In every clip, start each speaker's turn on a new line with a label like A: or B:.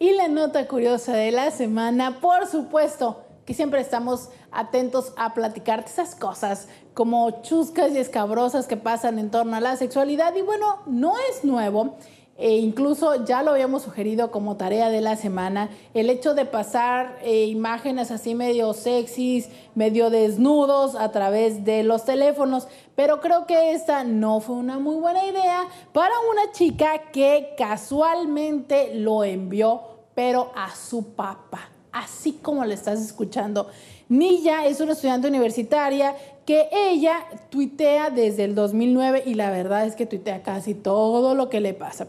A: Y la nota curiosa de la semana, por supuesto, que siempre estamos atentos a platicarte esas cosas como chuscas y escabrosas que pasan en torno a la sexualidad. Y bueno, no es nuevo. E incluso ya lo habíamos sugerido como tarea de la semana, el hecho de pasar eh, imágenes así medio sexys, medio desnudos a través de los teléfonos, pero creo que esta no fue una muy buena idea para una chica que casualmente lo envió pero a su papá. Así como le estás escuchando. Nilla es una estudiante universitaria que ella tuitea desde el 2009 y la verdad es que tuitea casi todo lo que le pasa.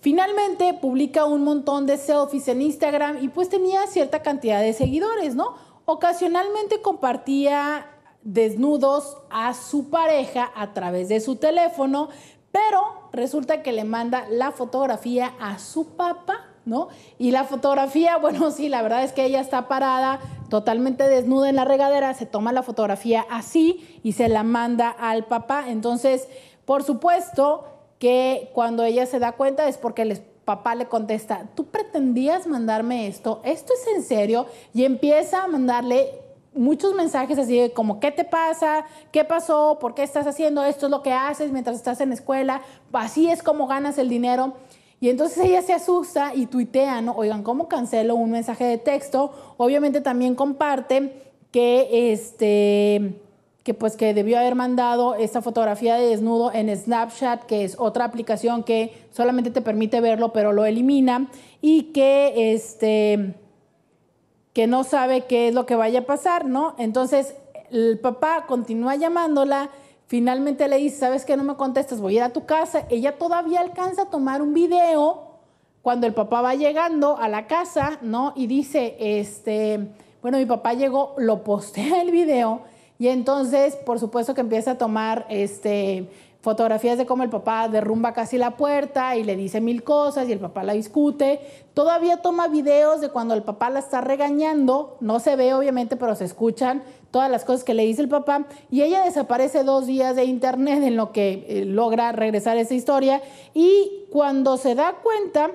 A: Finalmente publica un montón de selfies en Instagram y pues tenía cierta cantidad de seguidores, ¿no? Ocasionalmente compartía desnudos a su pareja a través de su teléfono, pero resulta que le manda la fotografía a su papá ¿no? Y la fotografía, bueno, sí, la verdad es que ella está parada totalmente desnuda en la regadera, se toma la fotografía así y se la manda al papá. Entonces, por supuesto que cuando ella se da cuenta es porque el papá le contesta, tú pretendías mandarme esto, esto es en serio, y empieza a mandarle muchos mensajes así como, ¿qué te pasa? ¿Qué pasó? ¿Por qué estás haciendo? Esto es lo que haces mientras estás en escuela. Así es como ganas el dinero. Y entonces ella se asusta y tuitea, ¿no? Oigan, ¿cómo cancelo un mensaje de texto? Obviamente también comparte que este que pues que debió haber mandado esta fotografía de desnudo en Snapchat, que es otra aplicación que solamente te permite verlo, pero lo elimina y que este que no sabe qué es lo que vaya a pasar, ¿no? Entonces, el papá continúa llamándola Finalmente le dice, ¿sabes qué? No me contestas, voy a ir a tu casa. Ella todavía alcanza a tomar un video cuando el papá va llegando a la casa, ¿no? Y dice, este, bueno, mi papá llegó, lo postea el video y entonces, por supuesto que empieza a tomar, este, fotografías de cómo el papá derrumba casi la puerta y le dice mil cosas y el papá la discute. Todavía toma videos de cuando el papá la está regañando, no se ve obviamente, pero se escuchan todas las cosas que le dice el papá y ella desaparece dos días de internet en lo que eh, logra regresar a esa historia y cuando se da cuenta,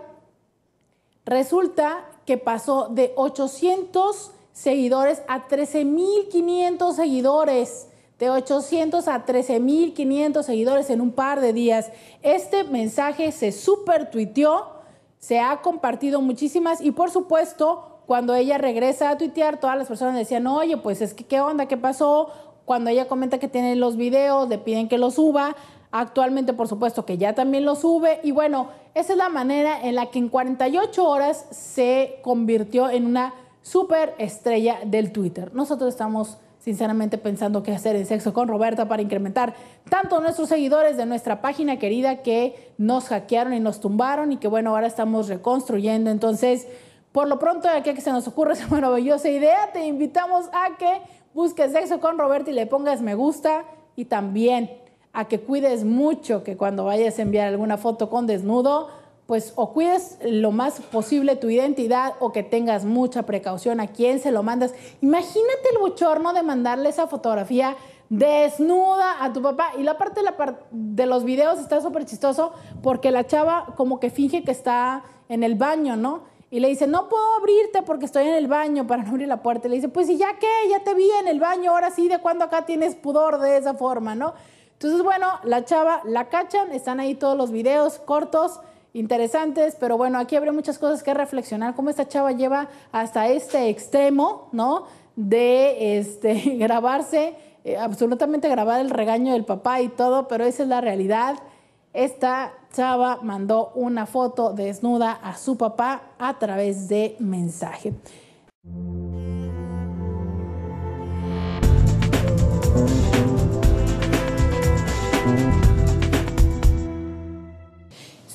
A: resulta que pasó de 800 seguidores a 13.500 seguidores de 800 a 13.500 seguidores en un par de días. Este mensaje se supertuiteó, se ha compartido muchísimas y por supuesto, cuando ella regresa a tuitear, todas las personas decían, oye, pues es que qué onda, qué pasó. Cuando ella comenta que tiene los videos, le piden que los suba. Actualmente, por supuesto, que ya también lo sube. Y bueno, esa es la manera en la que en 48 horas se convirtió en una super estrella del Twitter. Nosotros estamos sinceramente pensando qué hacer en Sexo con Roberta para incrementar tanto nuestros seguidores de nuestra página querida que nos hackearon y nos tumbaron y que bueno, ahora estamos reconstruyendo. Entonces, por lo pronto, aquí que se nos ocurre esa maravillosa idea, te invitamos a que busques Sexo con Roberta y le pongas me gusta y también a que cuides mucho que cuando vayas a enviar alguna foto con desnudo, pues o cuides lo más posible tu identidad o que tengas mucha precaución a quién se lo mandas. Imagínate el bochorno de mandarle esa fotografía desnuda a tu papá. Y la parte de, de los videos está súper chistoso porque la chava como que finge que está en el baño, ¿no? Y le dice, no puedo abrirte porque estoy en el baño para no abrir la puerta. Y le dice, pues ¿y ya qué? Ya te vi en el baño, ahora sí, ¿de cuándo acá tienes pudor de esa forma, no? Entonces, bueno, la chava la cachan, están ahí todos los videos cortos interesantes, pero bueno, aquí habría muchas cosas que reflexionar, cómo esta chava lleva hasta este extremo, ¿no? De este, grabarse, eh, absolutamente grabar el regaño del papá y todo, pero esa es la realidad. Esta chava mandó una foto desnuda a su papá a través de mensaje.